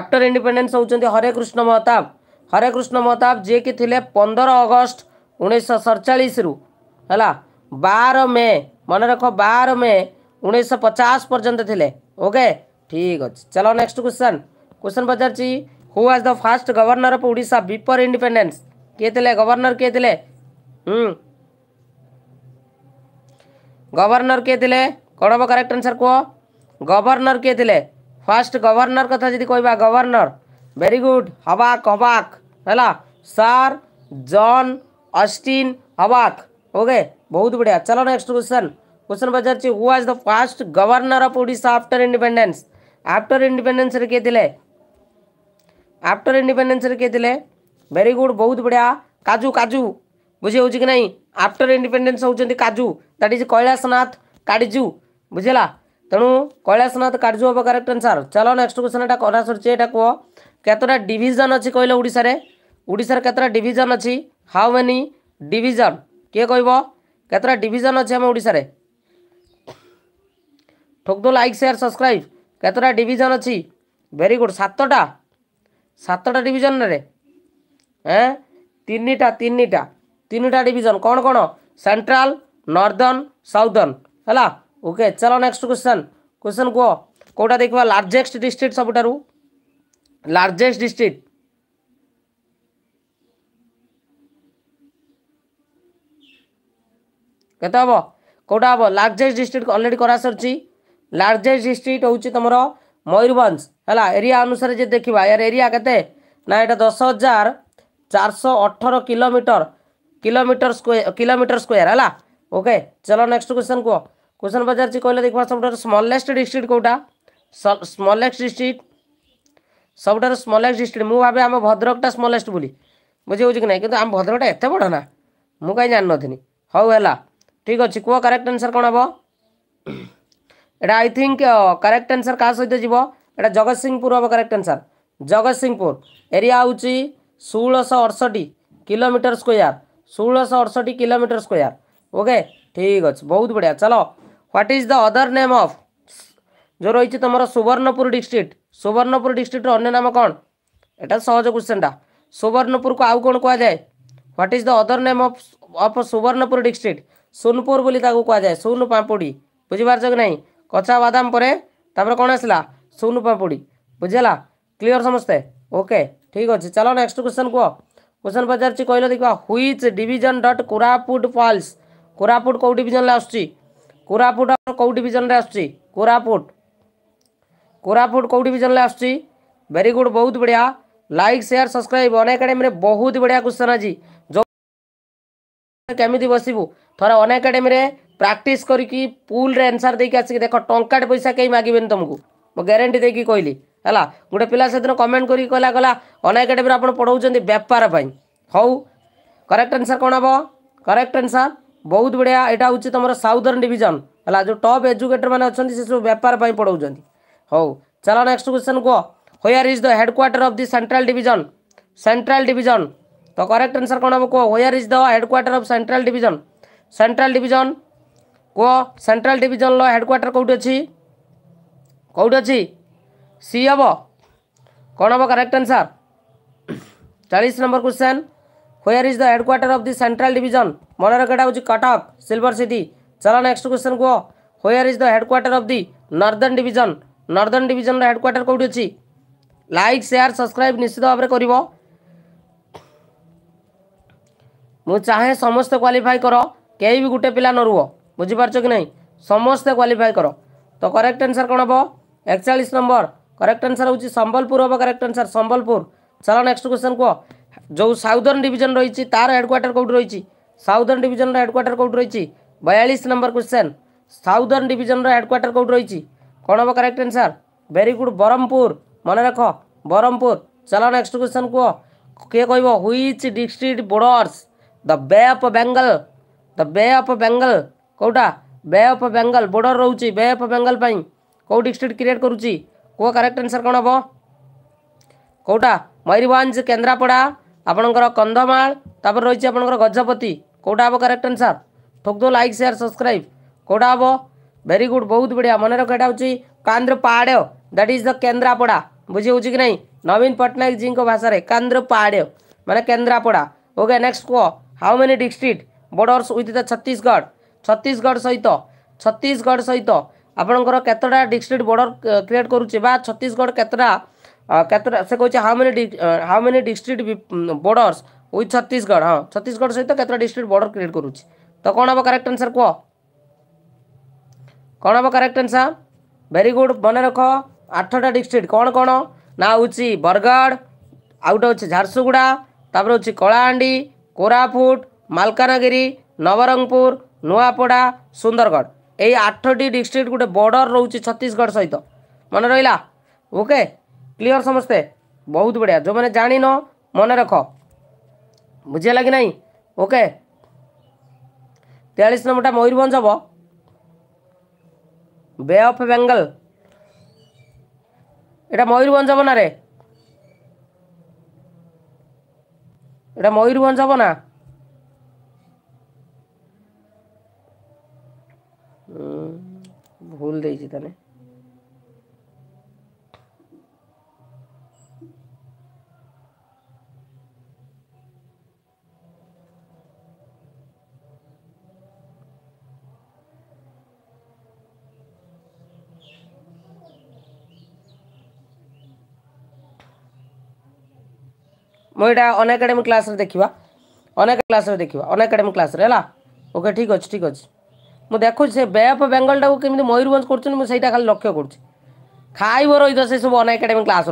आफ्टर इंडिपेंडेंस होरे हरे कृष्ण महताब हरे कृष्ण महताब जी की पंदर अगस्ट उड़ीस सड़चा बार मे मन रख बार मे उन्नीस पचास पर्यन थे ओके ठीक अच्छे चलो नेक्स्ट क्वेश्चन क्वेश्चन पचार who was the first governor of Odisha before independence किए थे गवर्नर किए थे गवर्नर किए थे कौन हम करेक्ट आंसर कह गवर्नर किए थे फास्ट गवर्नर कथा जी कह गवर्नर वेरी गुड हवाक हवाक है सार जॉन अस्टीन हवाक ओके बहुत बढ़िया चलो नेक्स्ट क्वेश्चन क्वेश्चन नंबर चार was the first governor of Odisha after independence after independence रे के आफ्टर इंडिपेंडेंस रे के वेरी गुड बहुत बढ़िया काजू काजू बुझे हो कि नहीं आफ्टर इंडिपेंडेंस होती काजू दैट इज कैलाशनाथ काजू बुझेगा तेणु कैलाशनाथ काजू हम करेक्ट आंसर चलो नेक्स्ट क्वेश्चन एटा करा सरचे एटा कह कतटा डिविजन अच्छी कहल ओडार ओडार कतटा डिजन अच्छी হাউ মেনি ডিভিজন କିଏ କହିବ କେତେଟା ଡିଭିଜନ୍ ଅଛି ଆମ ଓଡ଼ିଶାରେ ଠୋକଦୋ ଲାଇକ୍ ସେୟାର ସବସ୍କ୍ରାଇବ୍ କେତେଟା ଡିଭିଜନ୍ ଅଛି ଭେରି ଗୁଡ଼୍ ସାତଟା ସାତଟା ଡିଭିଜନ୍ରେ ଏଁ ତିନିଟା ତିନିଟା ତିନିଟା ଡିଭିଜନ୍ କ'ଣ କ'ଣ ସେଣ୍ଟ୍ରାଲ ନର୍ଦର୍ନ ସାଉଦର୍ନ ହେଲା ଓକେ ଚାଲ ନେକ୍ସଟ କ୍ୱେଶ୍ଚନ୍ କ୍ୱେଶ୍ଚନ୍ କୁହ କେଉଁଟା ଦେଖିବା ଲାର୍ଜେଷ୍ଟ ଡିଷ୍ଟ୍ରିକ୍ଟ ସବୁଠାରୁ ଲାର୍ଜେଷ୍ଟ ଡିଷ୍ଟ୍ରିକ୍ଟ कत हम कौटा हम लार्जेस्ट डिस्ट्रिक्ट अलरेडी करा सर लार्जेस्ट डिस्ट्रिक्ट हूँ तुम मयूरभ है एरिया अनुसार जी देखा यार एरिया के दस हजार चार शार अठर किलोमीटर किलोमीटर स्क् किलोमीटर स्क्यर है ओके चलो नेक्स्ट क्वेश्चन कहो क्वेश्चन पचार देख सब स्मलेस्ट डिस्ट्रिक्ट कौटा स्मलेक्ट डिस्ट्रिक्ट सब स्मलेक्ट डिस्ट्रिक्ट मुझे भावे आम भद्रकटा स्मलेस्ट बोली बुझे कि ना कि आम भद्रकटा एत बड़ना मुझे कहीं जान नी है ঠিক আছে কুহ কারেক্ট আনসর কোণ হব এটা আই থিঙ্ক কারেক্ট আনসর কাহ সহ যাব এটা জগৎসিংপুর হব কারেক্ট আনসর জগৎসিংপুর এরিয়া হচ্ছে ষোলশ অড়ষটি কিলোমিটর স্কোয়ার ষোলশ অড়ষটি কিলোমিটর স্কোয়ার ওকে ঠিক আছে বহুত বড়িয়া চলো what is the other name of जो रही तुम सुवर्णपुर डिस्ट्रिक्ट सुवर्णपुर डिस्ट्रिक्टर अन्य नाम कौन एटा सहज क्वेश्चनटा सुवर्णपुर को आउ कौन कहुए what is the other name of of Subarnapur district Sonepur जाए सोन पापुड़ी बुझिपार कि ना कचा बादाम पर कौन आसला सोन पापुड़ी बुझेगा क्लीयर समस्ते ओके ठीक अच्छे चलो नेक्स्ट क्वेश्चन कह क्वेश्चन पचार कहल देख which division does Koraput falls Koraput कौ डिजन आसापुट कौ डिजन आसापुट कोरापुट कौ डिजन आसरी गुड बहुत बढ़िया like share subscribe Unacademy बहुत बढ़िया क्वेश्चन आज କେମିତି ବସିବୁ ଥରେ ଅନ୍ ଏକାଡେମୀରେ ପ୍ରାକ୍ଟିସ୍ କରିକି ପୁଲ୍ରେ ଆନ୍ସର୍ ଦେଇକି ଆସିକି ଦେଖ ଟଙ୍କାଟେ ପଇସା କେହି ମାଗିବେନି ତମକୁ ମୁଁ ଗ୍ୟାରେଣ୍ଟି ଦେଇକି କହିଲି ହେଲା ଗୋଟେ ପିଲା ସେଦିନ କମେଣ୍ଟ କରିକି କହିଲା କହିଲା ଅନ୍ ଏକାଡେମୀରେ ଆପଣ ପଢ଼ାଉଛନ୍ତି ବେପାର ପାଇଁ ହଉ କରେକ୍ଟ ଆନ୍ସର୍ କ'ଣ ହେବ କରେକ୍ଟ ଆନ୍ସର୍ ବହୁତ ବଢ଼ିଆ ଏଇଟା ହେଉଛି ତୁମର ସାଉଦର୍ନ ଡିଭିଜନ୍ ହେଲା ଯେଉଁ ଟପ୍ ଏଜୁକେଟର୍ମାନେ ଅଛନ୍ତି ସେ ସବୁ ବେପାର ପାଇଁ ପଢ଼ାଉଛନ୍ତି ହଉ ଚାଲ ନେକ୍ସଟ କ୍ୱେଶ୍ଚନ୍ କୁହ where is the headquarter of the central division central division तो करेक्ट आंसर कौन हम कह where is the headquarter of central division central division कह सेंट्रल डिविजन हेडक्वार्टर कौटी अच्छी कौट अच्छी सी हम कौन हम करेक्ट आंसर चालीस number question where is the headquarter of the central division मन रखा हूँ कटक सिल्वर सिटी चलो नेक्स्ट क्वेश्चन कह where is the headquarter of the northern division northern division headquarter कौट अच्छी लाइक सेयार सब्सक्राइब निश्चित भाव में कर ମୁଁ ଚାହେଁ ସମସ୍ତେ କ୍ୱାଲିଫାଇ କର କେହି ବି ଗୋଟେ ପିଲା ନ ରୁହ ବୁଝିପାରୁଛ କି ନାହିଁ ସମସ୍ତେ କ୍ୱାଲିଫାଇ କର ତ କରେକ୍ଟ ଆନ୍ସର୍ କ'ଣ ହେବ ଏକଚାଳିଶ ନମ୍ବର କରେକ୍ଟ ଆନ୍ସର୍ ହେଉଛି ସମ୍ବଲପୁର ହେବ କରେକ୍ଟ ଆନ୍ସର୍ ସମ୍ବଲପୁର ଚାଲ ନେକ୍ସଟ କ୍ୱେଶ୍ଚନ୍ କୁହ ଯେଉଁ ସାଉଦର୍ନ ଡିଭିଜନ୍ ରହିଛି ତା'ର ହେଡ଼କ୍ୱାର୍ଟର କେଉଁଠି ରହିଛି ସାଉଦର୍ନ ଡିଭିଜନ୍ର ହେଡ଼କ୍ୱାର୍ଟର କେଉଁଠି ରହିଛି ବୟାଳିଶ ନମ୍ବର କ୍ୱେଶ୍ଚନ୍ ସାଉଦର୍ନ ଡିଭିଜନ୍ର ହେଡ଼କ୍ୱାର୍ଟର କେଉଁଠି ରହିଛି କ'ଣ ହେବ correct answer very good Brahmapur ମନେ ରଖ ବ୍ରହ୍ମପୁର ଚାଲ ନେକ୍ସଟ କ୍ୱେଶ୍ଚନ୍ କୁହ କିଏ କହିବ which district borders the bay of Bengal the bay of Bengal कौटा बे अफ बेंगल बोर्डर रोच बे अफ बेंगल कौ डिस्ट्रिक्ट क्रिएट करो करेक्ट आंसर कौन हम कौटा मयूरभ केन्द्रापड़ा आपणकर कंधमाल रही गजपति कौटा हम करेक्ट आंसर ठोक दो लाइक सेयार सब्सक्राइब कौटा हम भेरी गुड बहुत बढ़िया मन रखा हूँ कांद्र पहाड़ दैट इज द केन्द्रापड़ा बुझे कि नहीं नवीन पट्टनायक जी भाषा कांद्र पहाड़ मैंने केन्द्रापड़ा ओके नेक्स्ट कह how many district borders with the Chhattisgarh Chhattisgarh ସହିତ ଛତିଶଗଡ଼ ସହିତ ଆପଣଙ୍କର କେତେଟା ଡିଷ୍ଟ୍ରିକ୍ଟ ବର୍ଡ଼ର କ୍ରିଏଟ୍ କରୁଛି ବା ଛତିଶଗଡ଼ କେତେଟା କେତେଟା ସେ କହୁଛି how many how many district borders with Chhattisgarh ହଁ ଛତିଶଗଡ଼ ସହିତ କେତେଟା ଡିଷ୍ଟ୍ରିକ୍ଟ ବର୍ଡ଼ର କ୍ରିଏଟ୍ କରୁଛି ତ କ'ଣ ହେବ କରେକ୍ଟ ଆନ୍ସର୍ କୁହ କ'ଣ ହେବ କରେକ୍ଟ ଆନ୍ସର୍ ଭେରି ଗୁଡ଼୍ ମନେ ରଖ ଆଠଟା ଡିଷ୍ଟ୍ରିକ୍ଟ କ'ଣ କ'ଣ ନା ହେଉଛି ବରଗଡ଼ ଆଉ ଗୋଟେ ହେଉଛି ଝାରସୁଗୁଡ଼ା ତାପରେ ହେଉଛି କଳାହାଣ୍ଡି କୋରାପୁଟ ମାଲକାନଗିରି ନବରଙ୍ଗପୁର ନୂଆପଡ଼ା ସୁନ୍ଦରଗଡ଼ ଏଇ ଆଠଟି ଡିଷ୍ଟ୍ରିକ୍ଟ ଗୋଟେ ବର୍ଡ଼ର ରହୁଛି ଛତିଶଗଡ଼ ସହିତ ମନେ ରହିଲା ଓକେ କ୍ଲିଅର ସମସ୍ତେ ବହୁତ ବଢ଼ିଆ ଯେଉଁମାନେ ଜାଣିନ ମନେ ରଖ ବୁଝିହେଲା କି ନାହିଁ ଓକେ ତେୟାଳିଶ ନମ୍ବରଟା ମୟୂରଭଞ୍ଜ ହେବ ବେ ଅଫ୍ ବେଙ୍ଗଲ এটা ময়ূরভঞ্জ বনারে এটা ময়ূরভঞ্জ যাব না ভুল দিয়েছি তাহলে मुझा अनाकाडेमी क्लास देखा अनेका क्लास देखा अनाकाडेमी क्लास ओके ठीक अच्छे ठीक अच्छे मुझे देखु से बे अफ बेंगलटा के मयूरभ कर लक्ष्य कर खाइब रही तो सब अनाकाडेमी क्लास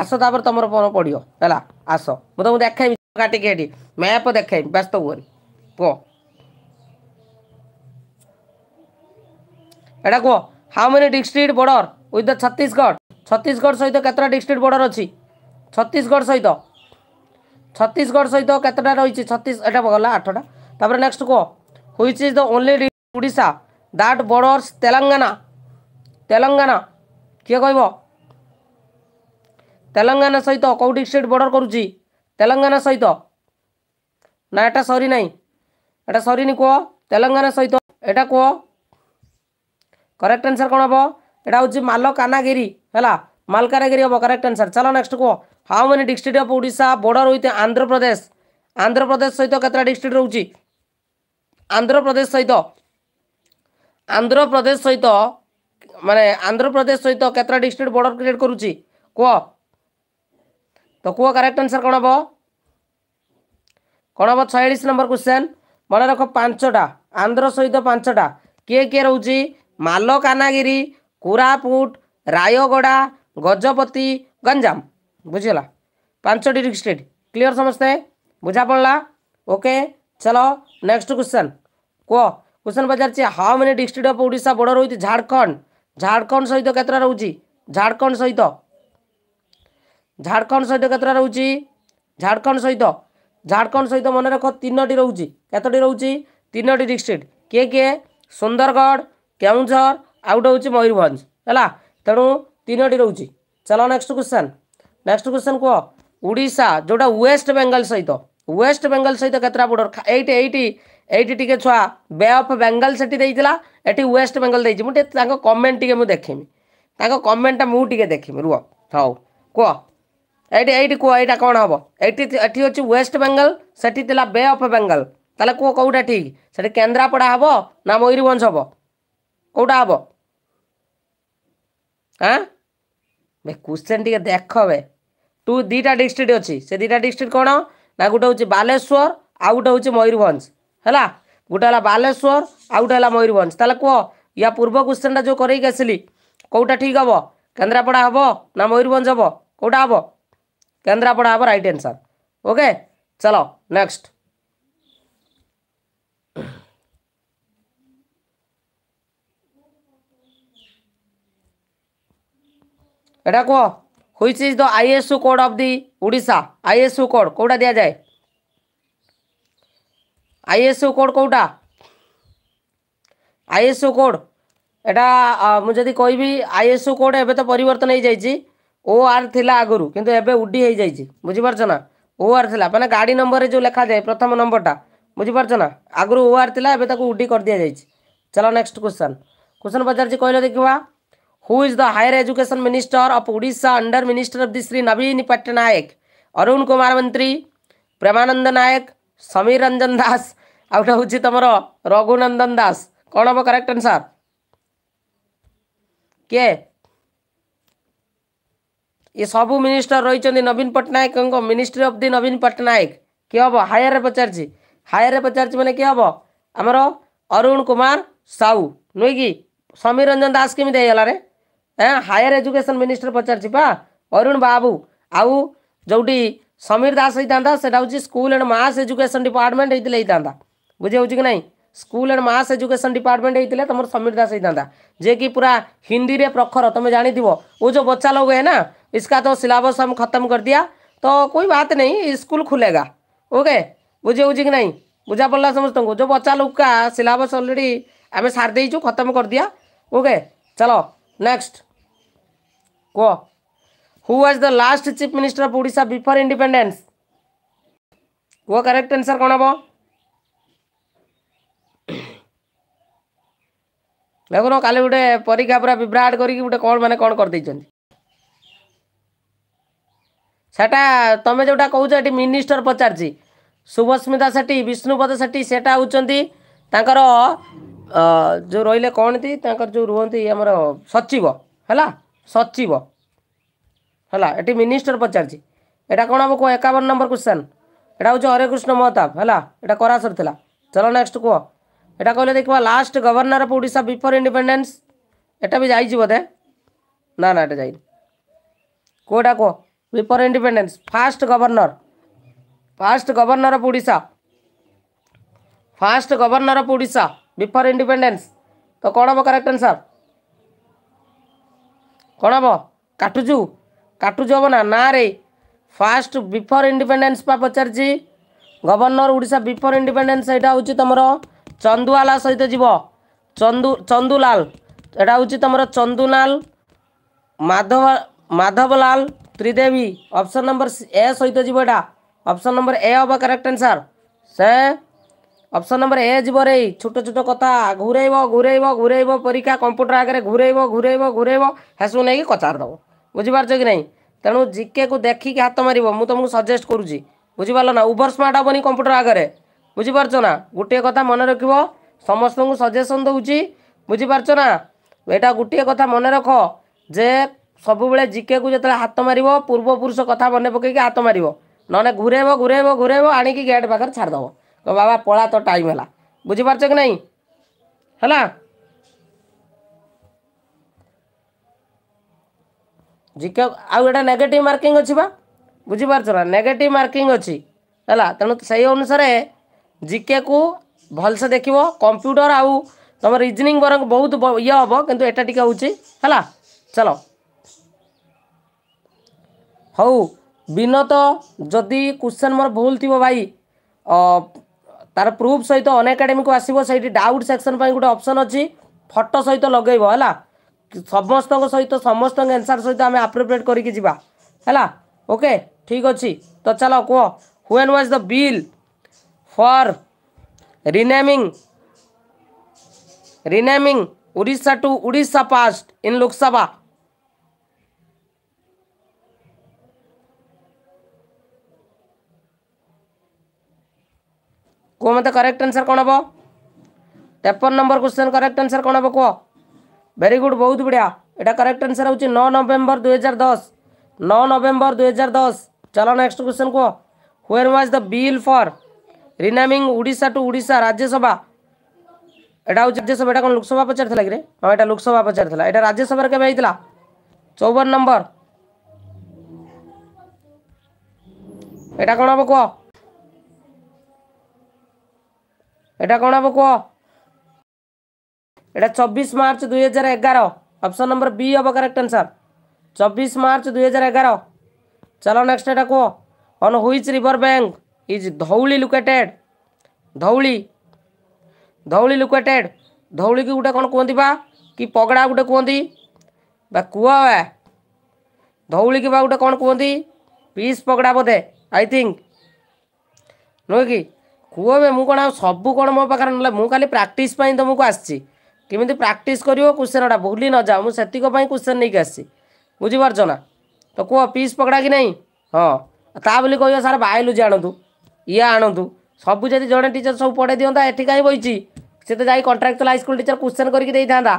आस तापर तुम पढ़ है आस मु तुमको देखी काटिक मैप देख व्यस्त हुए कह एटा कह how many district border with the Chhattisgarh Chhattisgarh सहित कतटा डिस्ट्रिक्ट बॉर्डर अच्छी ଛତିଶଗଡ଼ ସହିତ ଛତିଶଗଡ଼ ସହିତ କେତେଟା ରହିଛି ଛତିଶ ଏଇଟା ଗଲା ଆଠଟା ତାପରେ ନେକ୍ସଟ କୁହ which is the only Odisha that borders Telangana Telangana କିଏ କହିବ ତେଲେଙ୍ଗାନା ସହିତ କେଉଁଠି ଷ୍ଟେଟ୍ ବର୍ଡ଼ର କରୁଛି ତେଲେଙ୍ଗାନା ସହିତ ନା ଏଇଟା ସରି ନାହିଁ ଏଇଟା ସରିନି କୁହ ତେଲେଙ୍ଗାନା ସହିତ ଏଇଟା କୁହ କରେକ୍ଟ ଆନ୍ସର୍ କ'ଣ ହେବ ଏଇଟା ହେଉଛି ମାଲକାନାଗିରି ହେଲା मलकानगिरी हम करेक्ट आंसर चलो नेक्स्ट को how many district of Odisha border with Andhra Pradesh Andhra Pradesh सहित कतटा डिस्ट्रिक्ट रोचे आंध्र प्रदेश सहित आंध्र प्रदेश सहित माने आंध्र प्रदेश सहित कतटा डिस्ट्रिक्ट बॉर्डर क्रिएट कर कह तो कह करेक्ट आंसर कौन हम कौन हम छयास नंबर क्वेश्चन मन रख पांचटा आंध्र सहित पांचटा किए किए रोचे मालकानागिरी कोरापुट रायगड़ा ଗଜପତି ଗଞ୍ଜାମ ବୁଝିଗଲା ପାଞ୍ଚଟି ଡିଷ୍ଟ୍ରିକ୍ଟ କ୍ଲିଅର ସମସ୍ତେ ବୁଝା ପଡ଼ିଲା ଓକେ ଚାଲ ନେକ୍ସଟ କ୍ୱେଶ୍ଚନ୍ କୁହ କ୍ୱେଶ୍ଚନ୍ ପଚାରିଛି how many district of Odisha border with Jharkhand Jharkhand ସହିତ କେତେଟା ରହୁଛି ଝାଡ଼ଖଣ୍ଡ ସହିତ ଝାଡ଼ଖଣ୍ଡ ସହିତ କେତେଟା ରହୁଛି ଝାଡ଼ଖଣ୍ଡ ସହିତ ଝାଡ଼ଖଣ୍ଡ ସହିତ ମନେ ରଖ ତିନୋଟି ରହୁଛି କେତୋଟି ରହୁଛି ତିନୋଟି ଡିଷ୍ଟ୍ରିକ୍ଟ କିଏ କିଏ ସୁନ୍ଦରଗଡ଼ କେଉଁଝର ଆଉ ଗୋଟେ ହେଉଛି ମୟୂରଭଞ୍ଜ ହେଲା ତେଣୁ तीनोटी रोच चलो नेक्स्ट क्वेश्चन नेक्स्ट क्वेश्चन कह ओा जोटा वेस्ट बेंगल सहित तो, वेस्ट बेंगल सहित तो बोर्डर एट एट एट टे छुआ बे अफ बेंगल सेठला एटी वेस्ट बेंगल दे कमेंट टे देखेमी कमेंटा मुझे देखेमी रुह हाउ कह एट एट कह या कौन हम ये अच्छे वेस्ट बेंगल से बे अफ बेंगल तेल कह कौटा ठीक से केन्द्रापड़ा हे ना मयूरभ हम कौटा हे हाँ ବେ କୋଶ୍ଚେନ୍ ଟିକେ ଦେଖ ବେ ଟୁ ଦୁଇଟା ଡିଷ୍ଟ୍ରିକ୍ଟ ଅଛି ସେ ଦୁଇଟା ଡିଷ୍ଟ୍ରିକ୍ଟ କ'ଣ ନା ଗୋଟେ ହେଉଛି ବାଲେଶ୍ୱର ଆଉ ଗୋଟେ ହେଉଛି ମୟୂରଭଞ୍ଜ ହେଲା ଗୋଟେ ହେଲା ବାଲେଶ୍ୱର ଆଉ ଗୋଟେ ହେଲା ମୟୂରଭଞ୍ଜ ତାହେଲେ କୁହ ୟା ପୂର୍ବ କୋଶ୍ଚେନ୍ଟା ଯେଉଁ କରେଇକି ଆସିଲି କେଉଁଟା ଠିକ୍ ହେବ କେନ୍ଦ୍ରାପଡ଼ା ହେବ ନା ମୟୂରଭଞ୍ଜ ହେବ କେଉଁଟା ହେବ କେନ୍ଦ୍ରାପଡ଼ା ହେବ ରାଇଟ୍ ଆନ୍ସର୍ ओके चलो नेक्स्ट एटा कह which is the ISO code of the Odisha ISO code कौटा दिया जाए आईएसओ कोड कौटा आईएसओ कोड एटा मुझे कह आईएसओ कोड ए पर ओआर थी आगर कि उडी बुझिपारा ओ आर थी मैंने गाड़ी नंबर जो लिखा जाए प्रथम नंबरटा टा बुझिपारा आगुरी ओ आर थी एवं उडी कर दि जाए चलो नेक्स्ट क्वेश्चन क्वेश्चन पचार देखा who is the higher education minister of Orissa under minister of the Shri Naveen Patnaik Arun Kumar मंत्री प्रेमानंद नायक समीर रंजन दास आउटा हूँ तुम रघुनंदन दास कौन हम करेक्ट आंसर किए ये सब मिनिस्टर रही Naveen Patnaik ministry of the Naveen Patnaik किए हम हायर पचार हायर पचार मैंने किए हम आमर अरुण कुमार साहू नुह कि समीर रंजन दास किमी है हायर एजुकेशन मिनिस्टर पचार अरुण बाबू आउ जो समीर दास होता से school and mass education department होते हैं बुझे कि ना school and mass education department होते तुम समीर दास होता जे कि पूरा हिंदी रे प्रखर तुम जानी वो जो बच्चा लोग है ना इसका तो सिलबस हम खत्म कर दिया तो कोई बात नहीं स्कूल खुलेगा ओके बुझे कि ना बुझा पड़ा समस्त को जो बच्चा लोग का सिलेबस ऑलरेडी आम सारदेचु खत्म कर दिया ओके चलो नेक्स्ट କୁହ who was the last chief minister of Odisha before independence କୁହ କରେକ୍ଟ ଆନ୍ସର୍ କ'ଣ ହେବ ଦେଖୁନ କାଲି ଗୋଟେ ପରୀକ୍ଷା ପୁରା ବିଭ୍ରାଟ କରିକି ଗୋଟେ କ'ଣ ମାନେ କ'ଣ କରିଦେଇଛନ୍ତି ସେଟା ତମେ ଯେଉଁଟା କହୁଛ ଏଠି ମିନିଷ୍ଟର ପଚାରିଛି ଶୁଭସ୍ମିତା ସେଠୀ ବିଷ୍ଣୁପଦ ସେଠୀ ସେଟା ହେଉଛନ୍ତି ତାଙ୍କର ଯେଉଁ ରହିଲେ କ'ଣନ୍ତି ତାଙ୍କର ଯେଉଁ ରୁହନ୍ତି ଆମର ସଚିବ ହେଲା ସଚିବ ହେଲା ଏଠି ମିନିଷ୍ଟର ପଚାରିଛି ଏଇଟା କ'ଣ ହେବ କୁହ ଏକାବନ ନମ୍ବର କ୍ୱେଶ୍ଚନ୍ ଏଇଟା ହେଉଛି ହରେକୃଷ୍ଣ ମହତାବ ହେଲା ଏଇଟା କରା ସରିଥିଲା ଚଲ ନେକ୍ସଟ କୁହ ଏଇଟା କହିଲେ ଦେଖିବା last governor of Odisha before independence ଏଇଟା ବି ଯାଇଛି ବୋଧେ ନା ନା ଏଇଟା ଯାଇନି କେଉଁଟା କୁହ before independence first governor first governor of Odisha first governor of Odisha before independence ତ କ'ଣ ହେବ କରେକ୍ଟ ଆନ୍ସର୍ କ'ଣ ହେବ କାଟୁଛୁ କାଟୁଛୁ ହେବ ନା ନାରେ ଫାଷ୍ଟ ବିଫୋର୍ ଇଣ୍ଡିପେଣ୍ଡେନ୍ସ ପା ପଚାରିଛି ଗଭର୍ଣ୍ଣର ଓଡ଼ିଶା ବିଫୋର୍ ଇଣ୍ଡିପେଣ୍ଡେନ୍ସ ଏଇଟା ହେଉଛି ତୁମର ଚନ୍ଦୁଆଲା ସହିତ ଯିବ ଚନ୍ଦୁ ଚନ୍ଦୁଲାଲ ଏଇଟା ହେଉଛି ତୁମର Chandulal Madhav Madhavlal Trivedi option number A ସହିତ ଯିବ ଏଇଟା ଅପସନ୍ ନମ୍ବର ଏ ହେବ କରେକ୍ଟ ଆନ୍ସର୍ ସେ অপশন নম্বর এ জীবরে ছোট ছোট কথা ঘুরাইব ঘুরাইব ঘুরাইব পরীক্ষা কম্পুটর আগে ঘুরাইব ঘুরাইব ঘুরাইব হেসু নেই কচার দেব বুঝিপারছ কি না তেমন জিকে কু দেখিকি হাত মারিব মু তোমাকে সজেস্ট করুছি বুঝিপার না উবর স্মার্ট হবনি কম্পুটর আগে বুঝিপারছ না গোটিয়ে কথা মনে রাখব সমস্ত সজেসন দেছি বুঝিপারছ না এটা গোটিয়ে কথা মনে রখ যে ସବୁବେଳେ ଜିକେକୁ ଯେତେବେଳେ ହାତ ମାରିବ ପୂର୍ବପୁରୁଷ କଥା ମନେ ପକାଇକି ହାତ ମାରିବ ନହେଲେ ଘୁରେଇବ ଘୁରେଇବ ଘୁରେଇବ ଆଣିକି ଗେଟ୍ ପାଖରେ ଛାଡ଼ିଦେବ तो बाबा पढ़ा तो टाइम है बुझिपार कि नहीं हला? जिके आउट नेगेटिव मार्किंग अच्छी बुझिपार नेगेटिव मार्किंग अच्छी है तेणु तो से अनुसार जिके को भलसे देख कंप्यूटर आउ तुम रिजनिंग बर बहुत ये हम कि यहाँ चलो हौ विनोद जदि क्वेश्चन मोर भूल थी भाई তার প্রুফ সহিত অন একাডেমিক আসব সেইটি ডাউট সেকশন পাই গোটে অপসন অছি ফটো সহিত লগাইব হলা সমস্ত সহিত সমস্ত এনসার সহিত আমি আপ্রোপ্রিয়েট করিকি যা হলা ওকে ঠিক অছি তো চাল কুহ when was the bill for renaming renaming Orissa to Orissa passed in Lok Sabha कह मत करेक्ट आंसर कौन हम तेपन नंबर क्वेश्चन करेक्ट आंसर कौन हम कह भेरी गुड बहुत बढ़िया यहाँ करेक्ट आंसर हो नौ नवेम्बर दुई हजार दस नौ नवेम्बर दुई हजार दस चल नेक्स्ट क्वेश्चन कह when was the bill for renaming Odisha to Odisha Rajya Sabha यहाँ हूँ राज्यसभा कौन लोकसभा पचार कि हाँ यहाँ लोकसभा पचार राज्यसभा के चौवन नंबर यहाँ कौन हम कह एटा कौन हम कह एटा चबीस मार्च दुई हजार एगार अप्सन नंबर बी हम करेक्ट आंसर चबीस मार्च दुई हजार एगार चलो नेक्स्ट एटा कह on which river bank is Dhauli located Dhauli Dhauli located Dhauli की गोटे कौन कहती बा कि पगड़ा गोटे कहते कूए धौली की बा गोटे कौन कहती पीस पगड़ा बोधे आई थिंक नुह कि କୁହ ଏବେ ମୁଁ କ'ଣ ଆଉ ସବୁ କ'ଣ ମୋ ପାଖରେ ନେଲା ମୁଁ ଖାଲି ପ୍ରାକ୍ଟିସ୍ ପାଇଁ ତୁମକୁ ଆସିଛି କେମିତି ପ୍ରାକ୍ଟିସ୍ କରିବ କୋଶ୍ଚେନ୍ଟା ଭୁଲି ନଯାଅ ମୁଁ ସେତିକ ପାଇଁ କୋଶ୍ଚେନ୍ ନେଇକି ଆସିଛି ବୁଝିପାରୁଛ ନା ତ କୁହ ପିସ୍ ପକଡ଼ା କି ନାହିଁ ହଁ ତା ବୋଲି କହିବ ସାର୍ ବାୟୋଲୋଜି ଆଣନ୍ତୁ ଇଏ ଆଣନ୍ତୁ ସବୁ ଯଦି ଜଣେ ଟିଚର୍ ସବୁ ପଢ଼େଇ ଦିଅନ୍ତା ଏଠି କାହିଁ ବଇଛି ସେ ତ ଯାଇ କଣ୍ଟ୍ରାକ୍ଚୁଆଲ୍ ହାଇସ୍କୁଲ୍ ଟିଚର୍ କୋଶ୍ଚେନ୍ କରିକି ଦେଇଥାନ୍ତା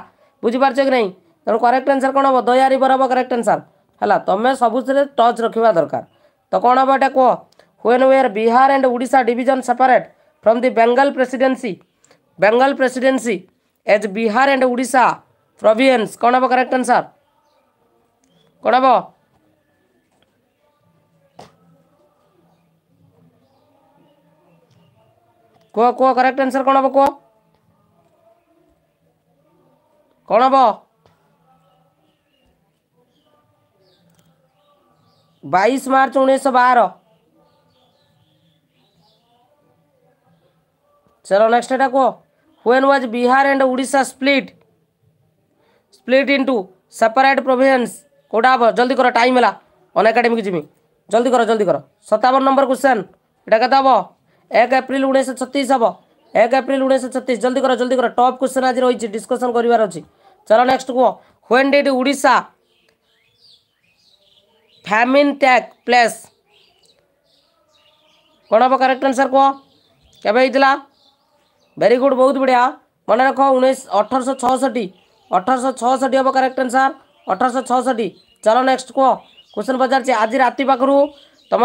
ବୁଝିପାରୁଛ କି ନାହିଁ ତେଣୁ କରେକ୍ଟ ଆନ୍ସର୍ କ'ଣ ହେବ ଦୟା ରିଭର ହେବ କରେକ୍ଟ ଆନ୍ସର୍ ହେଲା ତୁମେ ସବୁଥିରେ ଟଚ୍ ରଖିବା ଦରକାର ତ କ'ଣ ହେବ ଏଇଟା କୁହ when were Bihar and Odisha division separate from the Bengal presidency? Bengal presidency as Bihar and Odisha province. कौन हब करेक्ट आंसर कौन हब କୁହ କୁହ କରେକ୍ଟ ଆନ୍ସର କ'ଣ ହେବ କୁହ କ'ଣ ହେବ ବାଇଶ ମାର୍ଚ୍ଚ ଉଣେଇଶହ ବାର चलो नेक्स्ट डाको when was Bihar and Orissa split split into separate provinces कोटा हम जल्दी कर टाइम है अन एकाडेमी जीमी जल्दी कर जल्दी कर सतावन नंबर क्वेश्चन यहाँ के हम एक एप्रिल उन्नीस छत्तीस हम एक एप्रिल उन्नीस छत्तीस जल्दी कर जल्दी कर टप क्वेश्चन आज रही डिस्कसन करार अच्छी चलो नेक्स्ट कह when did Orissa famine take place कौन हम करेक्ट आंसर कह केवे वेरी गुड बहुत बढ़िया मन रख उठरश छि अठरश छठी अठारह आंसर चलो नेक्स्ट कह क्वेश्चन पचार आज राति पाखु तुम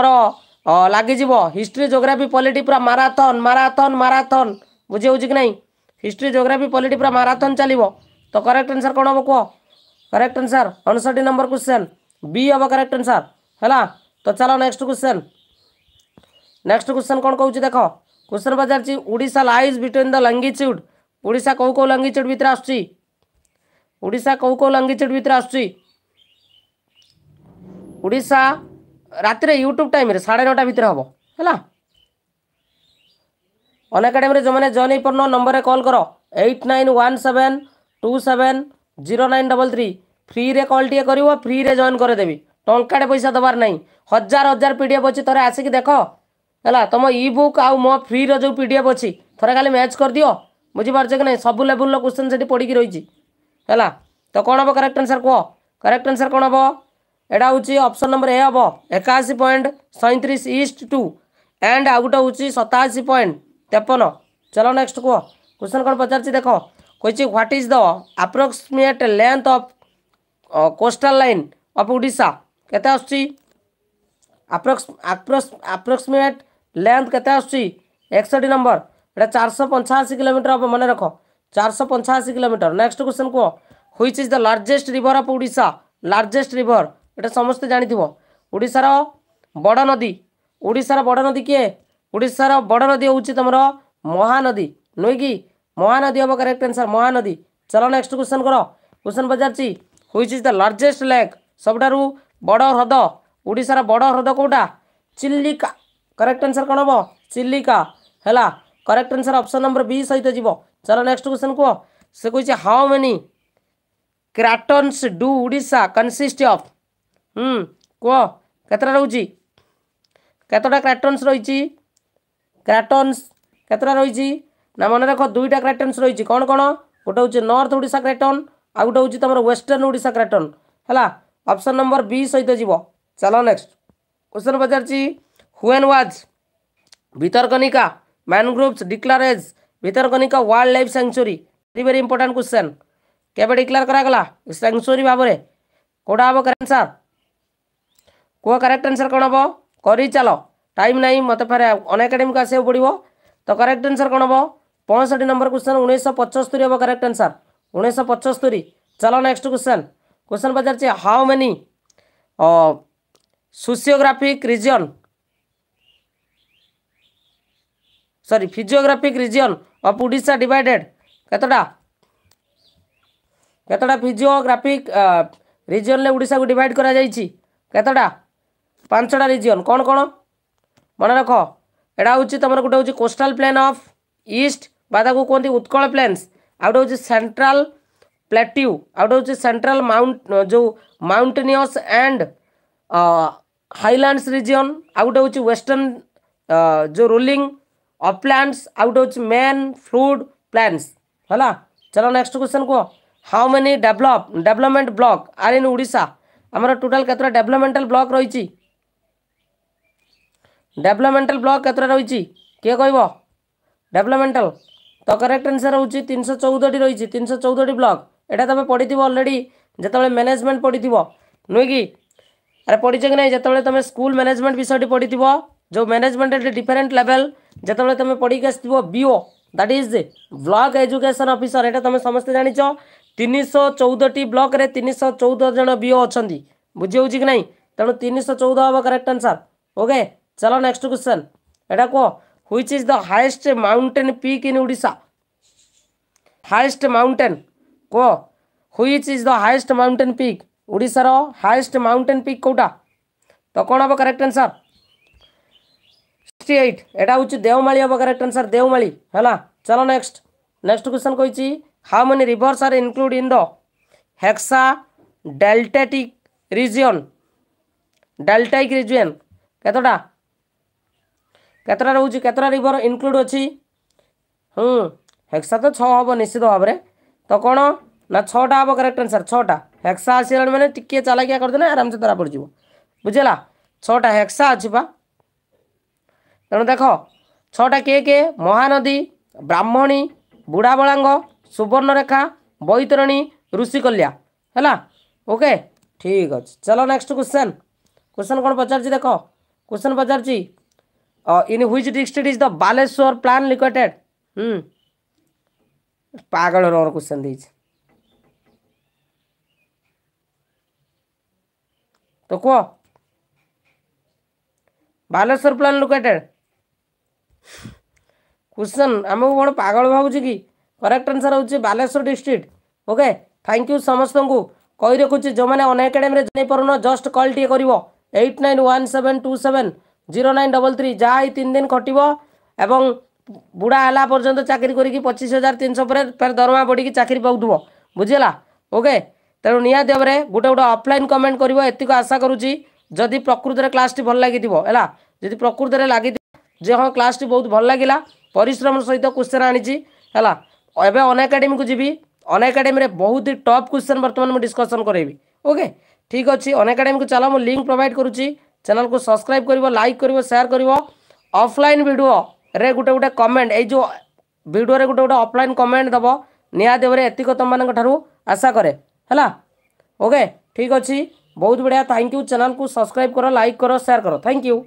लगिज हिस्ट्री जोग्राफी पॉलिटी पूरा माराथन माराथन माराथन बुझे तो हो कि ना हिस्ट्री जोग्राफी पॉलिटी पूरा माराथन चलो तो करेक्ट आंसर कौन हम कह करेक्ट आंसर अणसठ नंबर क्वेश्चन बी हम करेक्ट आंसर है तो चलो नेक्स्ट क्वेश्चन नेक्स्ट क्वेश्चन कौन कौन देख କୁଶର ବଜାର ଛି Odisha lies between the longitude Odisha କେଉଁ କେଉଁ ଲାଙ୍ଗିଚ୍ୟୁଡ଼୍ ଭିତରେ ଆସୁଛି ଓଡ଼ିଶା କେଉଁ କେଉଁ ଲାଙ୍ଗିଚ୍ୟୁଡ଼୍ ଭିତରେ ଆସୁଛି ଓଡ଼ିଶା ରାତିରେ ୟୁଟ୍ୟୁବ୍ ଟାଇମ୍ରେ ସାଢ଼େ ନଅଟା ଭିତରେ ହେବ ହେଲା অন একাডেমি যে জয়েন হয়ে পারন নম্বরে কল কর eight nine one seven two seven zero nine double three ফ্রিরে কলটিয়ে করব ফ্রিরে জয়েন করে দেবি টঙ্কাটে পয়সা দেবার নাই হাজার হাজার পিডিএফ অছি থাকে আসিকি দেখ ହେଲା ତୁମ ଇ ବୁକ୍ ଆଉ ମୋ ଫ୍ରିର ଯେଉଁ ପି ଡି ଏଫ୍ ଅଛି ଥରେ ଖାଲି ମ୍ୟାଚ୍ କରିଦିଅ ବୁଝିପାରୁଛ କି ନାହିଁ ସବୁ ଲେବୁଲ୍ର କୋଶ୍ଚିନ୍ ସେଠି ପଡ଼ିକି ରହିଛି ହେଲା ତ କ'ଣ ହେବ କରେକ୍ଟ ଆନ୍ସର୍ କୁହ କରେକ୍ଟ ଆନ୍ସର୍ କ'ଣ ହେବ ଏଇଟା ହେଉଛି ଅପସନ୍ ନମ୍ବର ଏ ହେବ ଏକାଅଶୀ ପଏଣ୍ଟ ସଇଁତିରିଶ ଇଷ୍ଟ ଟୁ ଆଣ୍ଡ ଆଉ ଗୋଟେ ହେଉଛି ସତାଅଶୀ ପଏଣ୍ଟ ତେପନ ଚାଲ ନେକ୍ସଟ କୁହ କୋଶ୍ଚିନ୍ କ'ଣ ପଚାରିଛି ଦେଖ କହିଛି what is the approximate length of coastal line of Odisha କେତେ ଆସୁଛି ଆପ୍ରୋକ୍ସ ଆପ୍ରୋକ୍ସ ଆପ୍ରୋକ୍ସିମେଟ୍ लेंथ केत आसु एकसठी नम्बर एउटा चारश पञ्चासी किमिटर हाम्रो चारश पचासी किमिटर नेक्स्ट क्वेश्चन को which is the largest river of Orissa largest river एटा समस्त समस्तै उड़ीसा रो बडा नदी उड़ीसा रो बडा नदी के उड़ीसा रो बडा नदी हौ चाहिँ तम्र महानदी नुकि महानदी हेक्ट आन्सर महानदी चल नेक्सट क्वेसन गर क्वेसन पचास which is the largest lake सबुटु बडा ह्रद उड़ीसा र बडा ह्रद को चिल्लिका ಕರೆಕ್ಟ್ ಆನ್ಸರ್ ಕಣವ ଚିଲିକା ହେଲା correct answer option number B ସହିତ ଯିବ ଚାଲ ନେକ୍ସଟ କ୍ୱେଶ୍ଚନ୍ କୁହ ସେ କହିଛି how many cratons do Odisha consist of ହୁଁ କୁହ କେତେଟା ରହୁଛି କେତେଟା କ୍ରାଟନ୍ସ ରହିଛି କ୍ରାଟନ୍ସ କେତେଟା ରହିଛି ନା ମନେ ରଖ ଦୁଇଟା କ୍ରାଟନ୍ସ ରହିଛି କ'ଣ କ'ଣ ଗୋଟେ ହେଉଛି ନର୍ଥ ଓଡ଼ିଶା କ୍ରାଟନ୍ ଆଉ ଗୋଟେ ହେଉଛି ତୁମର ୱେଷ୍ଟର୍ଣ୍ଣ ଓଡ଼ିଶା କ୍ରାଟନ୍ ହେଲା ଅପସନ୍ ନମ୍ବର ବି ସହିତ ଯିବ ଚାଲ ନେକ୍ସଟ କ୍ୱେଶ୍ଚନ୍ ପଚାରିଛି When was Vitarkanika mangroves declared as Vitarkanika Wild Life Sanctuary? Very very important question. केवे डिक्लेयर करा गला भाव में कौटा हम करेक्ट आंसर कह करेक्ट आंसर कौन हम कर चल टाइम ना मत फेर अनएकाडेमिक आसवा पड़ो तो करेक्ट आंसर कौन हम पैंसठ नंबर क्वेश्चन उन्नीस पचस्तरी हम कैक्ट आंसर उन्नीस पचस्तरी चलो नेक्स्ट क्वेश्चन क्वेश्चन पचार how many sociographic region sorry physiographic region of odisha divided ketada ketada physiographic uh, region le odisha ko divide kara jai chi ketada पांचटा रिजन कौन कौन मन रख एटा हूँ तुम गोटे हूँ कोस्टाल प्लेन अफ ईस्ट बाको कहते उत्कल प्लेन्स आउ गोटे हूँ सेंट्रल प्लेट्यू आउ गोटे हूँ सेंट्रल माउंट जो माउंटेनियस एंड हाइलैंड्स रिजन आउ गोटे हूँ वेस्टर्न जो रोलिंग अफ प्लांट्स आउट हूँ मेन फ्रूड प्लांट्स है चलो नेक्स्ट क्वेश्चन को how many develop development block are in Odisha आमर टोटाल कत डेवलपमेंटल ब्लक रही डेवलपमेंटल ब्लक कत रही किए कह डेवलपमेंटल तो करेक्ट आंसर हूँ तीन सौ चौदहटी रही तीन सौ चौदहटी ब्लक यहाँ तुम्हें पढ़ी थो अलरे जितेबाला मैनेजमेंट पढ़ी थो नुह कि अरे पढ़ी कि नहीं जो तुम स्कूल मैनेजमेंट विषय पढ़ी थो मैनेजमेंट डिफरेन्ट लेवल जिते तुम पढ़ी आस that is block education officer ये तुम समस्त जान तीन शौ चौदी ब्लक चौदह जन बीओ अच्छा बुझे कि ना तेणु तीन सौ चौदह हम करेक्ट आंसर ओके चलो नेक्स्ट क्वेश्चन एटा कह which is the highest mountain peak in Odisha highest mountain कह which is the highest mountain peak ओडार हाएस्ट माउंटेन पिक कौटा तो कौन हम करेक्ट आंसर সিক্সটি এইট এটা হচ্ছে দেওমালি হব কারেক্ট আনসার দেওমালি হ্যাঁ চলো নেক্সট নেক্সট কোশ্চেন কইছি how many rivers are include in the hexa deltaic region deltaic region কতটা কতটা রয়েছে কতটা রিভর ইনক্লুড অছি হুম হেক্সা তো ছ হব নিশ্চিত ভাবে তো কোণ না ছটা হব কারেক্ট আনসার ছটা হেক্সা আসিলা মানে টিকিয়ে চালাকিয়া করদেলে আরামসে ধরা পড়িযোগ বুঝলা ছটা হেক্সা আছে বা ତେଣୁ ଦେଖ ଛଅଟା କିଏ କିଏ ମହାନଦୀ ବ୍ରାହ୍ମଣୀ ବୁଢ଼ାବଳାଙ୍ଗ ସୁବର୍ଣ୍ଣରେଖା ବୈତରଣୀ ଋଷିକଲ୍ୟା ହେଲା ଓକେ ଠିକ୍ ଅଛି ଚାଲ ନେକ୍ସଟ କ୍ୱେଶ୍ଚନ୍ କ୍ୱେଶ୍ଚନ୍ କ'ଣ ପଚାରିଛି ଦେଖ କ୍ୱେଶ୍ଚନ୍ ପଚାରିଛି in which district is the Baleswar plan located ହୁଁ ପାଗଳ ରଙ୍ଗର କ୍ୱେଶ୍ଚନ୍ ଦେଇଛି तो कुह बालेश्वर प्लान लोकेटेड क्वेश्चन आम कौन पागल भावुँ कि करेक्ट आंसर हूँ Baleswar district okay thank you समस्त को कही रखुचे जो मैंने अन एकाडेमी जान पारन जस्ट कल टे कर eight nine one seven two seven zero nine double three যা এই তিন দিন খটিব এবং বুড়া হলা পর্যন্ত চাকরি করি পঁচিশ হাজার তিনশো পরে ফের দরমা বড়ি চাকরি পাউথব বুঝিলা ওকে তেমন নিহতি ভাবে গোটে গোটে অফলাইন কমেন্ট করব এতক আশা করুছি যদি প্রকৃতরে ক্লাসটি ভাল লাগি হল যদি প্রকৃতরে লাগি जे हाँ क्लास टी बहुत भल लगे पिश्रम सहित क्वेश्चन आनी अनाकाडेमी को जी अनाकाडेमी बहुत ही टप क्वेश्चन बर्तमान मुझे डिस्कसन करी ओके ठीक अच्छे अनाकाडेमी को चल मुझ लिंक प्रोवैड करुँच चैनल को सब्सक्राइब कर लाइक कर सेयार कर अफलाइन भिड रे गोटे गोटे कमेंट ये भिडियो गोटे गोटे अफलाइन कमेंट दब निवर एत तुम मानू आशा कै है ओके ठीक अच्छे बहुत बढ़िया थैंक यू चैनल को सब्सक्राइब कर लाइक कर सेयार कर थैंक यू